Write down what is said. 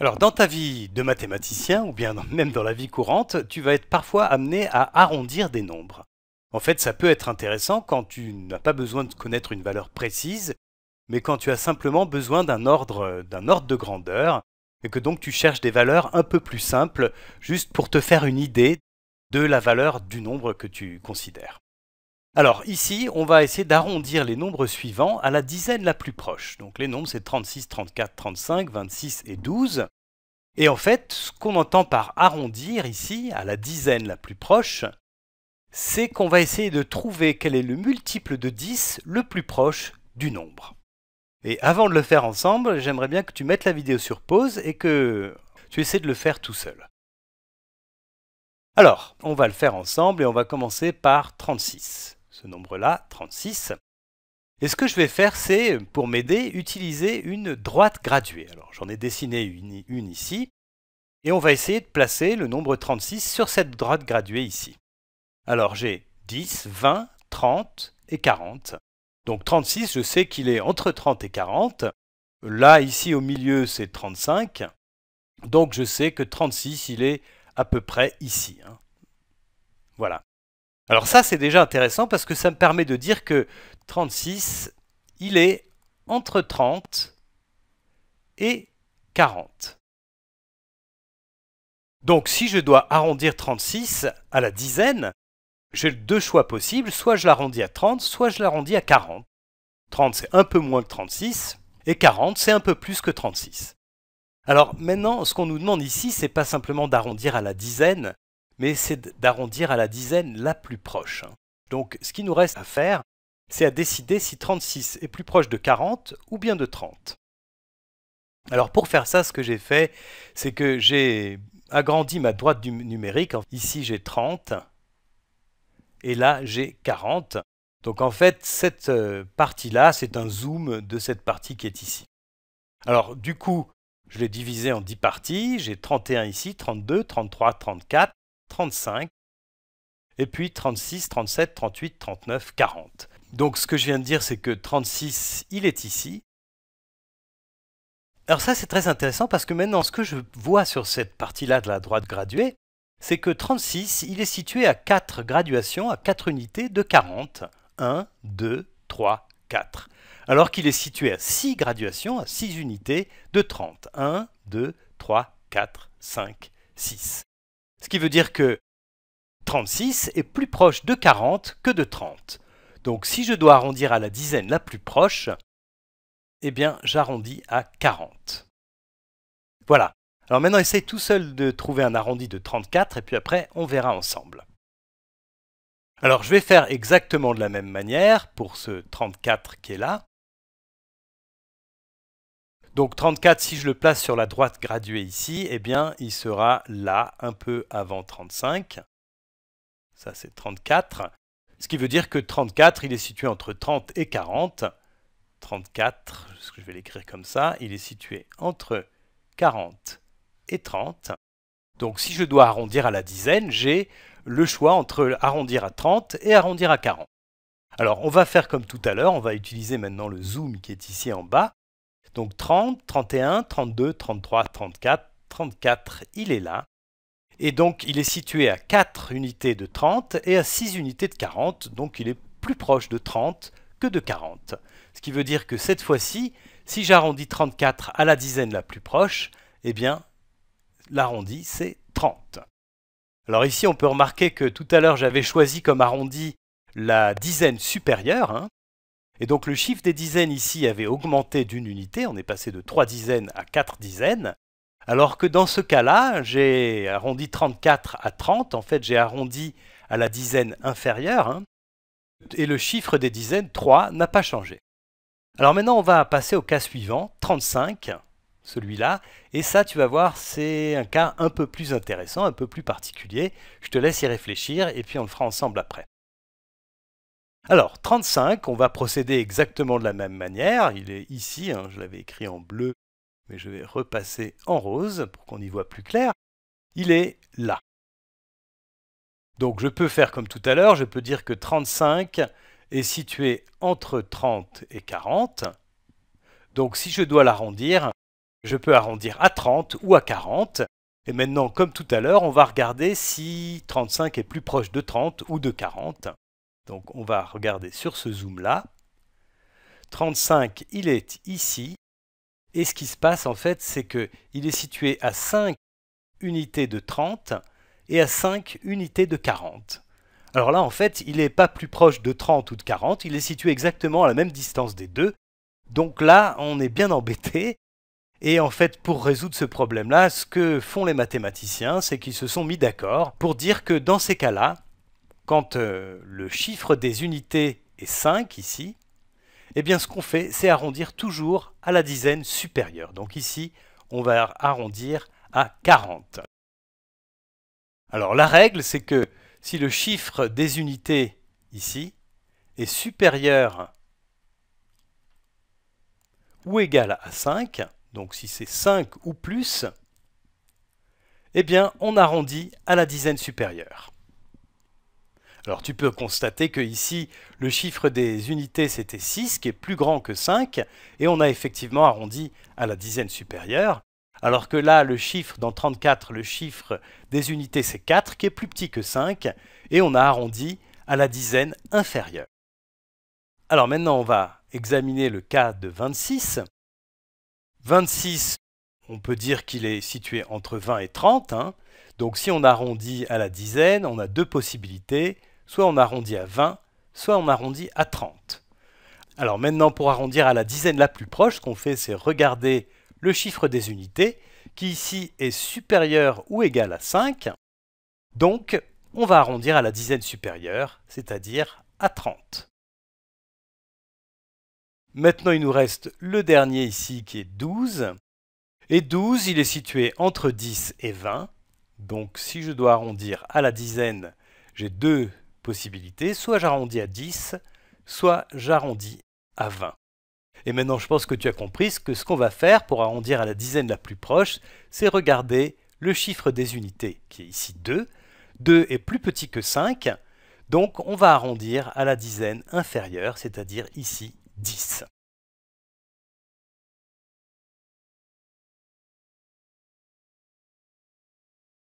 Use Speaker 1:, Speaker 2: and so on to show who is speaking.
Speaker 1: Alors dans ta vie de mathématicien, ou bien même dans la vie courante, tu vas être parfois amené à arrondir des nombres. En fait, ça peut être intéressant quand tu n'as pas besoin de connaître une valeur précise, mais quand tu as simplement besoin d'un ordre, d'un ordre de grandeur, et que donc tu cherches des valeurs un peu plus simples, juste pour te faire une idée de la valeur du nombre que tu considères. Alors ici, on va essayer d'arrondir les nombres suivants à la dizaine la plus proche. Donc les nombres, c'est 36, 34, 35, 26 et 12. Et en fait, ce qu'on entend par arrondir ici, à la dizaine la plus proche, c'est qu'on va essayer de trouver quel est le multiple de 10 le plus proche du nombre. Et avant de le faire ensemble, j'aimerais bien que tu mettes la vidéo sur pause et que tu essaies de le faire tout seul. Alors, on va le faire ensemble et on va commencer par 36 ce nombre-là, 36. Et ce que je vais faire, c'est, pour m'aider, utiliser une droite graduée. Alors j'en ai dessiné une, ici, et on va essayer de placer le nombre 36 sur cette droite graduée ici. Alors j'ai 10, 20, 30 et 40. Donc 36, je sais qu'il est entre 30 et 40. Là, ici au milieu, c'est 35. Donc je sais que 36, il est à peu près ici. Hein. Voilà. Alors ça, c'est déjà intéressant parce que ça me permet de dire que 36, il est entre 30 et 40. Donc si je dois arrondir 36 à la dizaine, j'ai deux choix possibles, soit je l'arrondis à 30, soit je l'arrondis à 40. 30 c'est un peu moins que 36, et 40 c'est un peu plus que 36. Alors maintenant, ce qu'on nous demande ici, c'est pas simplement d'arrondir à la dizaine, mais c'est d'arrondir à la dizaine la plus proche. Hein. Donc ce qui nous reste à faire, c'est à décider si 36 est plus proche de 40 ou bien de 30. Alors pour faire ça, ce que j'ai fait, c'est que j'ai agrandi ma droite numérique. Ici j'ai 30 et là j'ai 40. Donc en fait, cette euh, partie-là, c'est un zoom de cette partie qui est ici. Alors du coup, je l'ai divisé en 10 parties. J'ai 31 ici, 32, 33, 34. 35, et puis 36, 37, 38, 39, 40. Donc ce que je viens de dire, c'est que 36, il est ici. Alors ça, c'est très intéressant parce que maintenant, ce que je vois sur cette partie-là de la droite graduée, c'est que 36, il est situé à 4 graduations, à 4 unités de 40. 1, 2, 3, 4. Alors qu'il est situé à 6 graduations, à 6 unités de 30. 1, 2, 3, 4, 5, 6. Ce qui veut dire que 36 est plus proche de 40 que de 30. Donc si je dois arrondir à la dizaine la plus proche, eh bien j'arrondis à 40. Voilà. Alors maintenant essaye tout seul de trouver un arrondi de 34 et puis après on verra ensemble. Alors je vais faire exactement de la même manière pour ce 34 qui est là. Donc 34, si je le place sur la droite graduée ici, eh bien, il sera là, un peu avant 35. Ça, c'est 34. Ce qui veut dire que 34, il est situé entre 30 et 40. 34, je vais l'écrire comme ça, il est situé entre 40 et 30. Donc si je dois arrondir à la dizaine, j'ai le choix entre arrondir à 30 et arrondir à 40. Alors on va faire comme tout à l'heure, on va utiliser maintenant le zoom qui est ici en bas. Donc 30, 31, 32, 33, 34, 34, il est là. Et donc il est situé à 4 unités de 30 et à 6 unités de 40, donc il est plus proche de 30 que de 40. Ce qui veut dire que cette fois-ci, si j'arrondis 34 à la dizaine la plus proche, eh bien l'arrondi c'est 30. Alors ici on peut remarquer que tout à l'heure j'avais choisi comme arrondi la dizaine supérieure, hein. Et donc le chiffre des dizaines ici avait augmenté d'une unité, on est passé de 3 dizaines à 4 dizaines, alors que dans ce cas-là, j'ai arrondi 34 à 30, en fait j'ai arrondi à la dizaine inférieure, hein. et le chiffre des dizaines, 3, n'a pas changé. Alors maintenant, on va passer au cas suivant, 35, celui-là, et ça, tu vas voir, c'est un cas un peu plus intéressant, un peu plus particulier. Je te laisse y réfléchir, et puis on le fera ensemble après. Alors, 35, on va procéder exactement de la même manière. Il est ici, hein, je l'avais écrit en bleu, mais je vais repasser en rose pour qu'on y voit plus clair. Il est là. Donc je peux faire comme tout à l'heure, je peux dire que 35 est situé entre 30 et 40. Donc si je dois l'arrondir, je peux arrondir à 30 ou à 40. Et maintenant, comme tout à l'heure, on va regarder si 35 est plus proche de 30 ou de 40. Donc on va regarder sur ce zoom-là. 35, il est ici. Et ce qui se passe en fait, c'est qu'il est situé à 5 unités de 30 et à 5 unités de 40. Alors là, en fait, il n'est pas plus proche de 30 ou de 40, il est situé exactement à la même distance des deux. Donc là, on est bien embêté. Et en fait, pour résoudre ce problème-là, ce que font les mathématiciens, c'est qu'ils se sont mis d'accord pour dire que dans ces cas-là, quand euh, le chiffre des unités est 5 ici, eh bien ce qu'on fait, c'est arrondir toujours à la dizaine supérieure. Donc ici, on va arrondir à 40. Alors la règle, c'est que si le chiffre des unités ici est supérieur ou égal à 5, donc si c'est 5 ou plus, eh bien on arrondit à la dizaine supérieure. Alors tu peux constater que ici, le chiffre des unités c'était 6, qui est plus grand que 5, et on a effectivement arrondi à la dizaine supérieure, alors que là, le chiffre dans 34, le chiffre des unités c'est 4, qui est plus petit que 5, et on a arrondi à la dizaine inférieure. Alors maintenant, on va examiner le cas de 26. 26, on peut dire qu'il est situé entre 20 et 30. Hein. Donc si on arrondit à la dizaine, on a deux possibilités. Soit on arrondit à 20, soit on arrondit à 30. Alors maintenant, pour arrondir à la dizaine la plus proche, ce qu'on fait, c'est regarder le chiffre des unités, qui ici est supérieur ou égal à 5. Donc, on va arrondir à la dizaine supérieure, c'est-à-dire à 30. Maintenant, il nous reste le dernier ici qui est 12. Et 12, il est situé entre 10 et 20. Donc, si je dois arrondir à la dizaine, j'ai 2 possibilités. Soit j'arrondis à 10, soit j'arrondis à 20. Et maintenant, je pense que tu as compris que ce qu'on va faire pour arrondir à la dizaine la plus proche, c'est regarder le chiffre des unités, qui est ici 2. 2 est plus petit que 5, donc on va arrondir à la dizaine inférieure, c'est-à-dire ici 10.